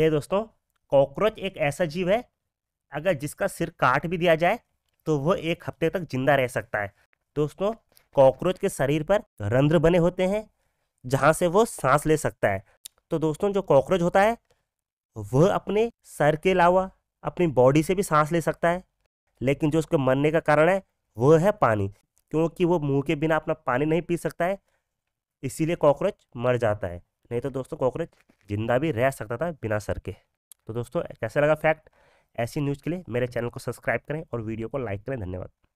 हे दोस्तों कॉकरोच एक ऐसा जीव है अगर जिसका सिर काट भी दिया जाए तो वह एक हफ्ते तक जिंदा रह सकता है दोस्तों कॉकरोच के शरीर पर रंध्र बने होते हैं जहाँ से वो सांस ले सकता है तो दोस्तों जो कॉकरोच होता है वह अपने सर के अलावा अपनी बॉडी से भी सांस ले सकता है लेकिन जो उसके मरने का कारण है वह है पानी क्योंकि वो मुंह के बिना अपना पानी नहीं पी सकता है इसीलिए कॉकरोच मर जाता है नहीं तो दोस्तों कॉकरोच जिंदा भी रह सकता था बिना सर के तो दोस्तों कैसा लगा फैक्ट ऐसी न्यूज़ के लिए मेरे चैनल को सब्सक्राइब करें और वीडियो को लाइक करें धन्यवाद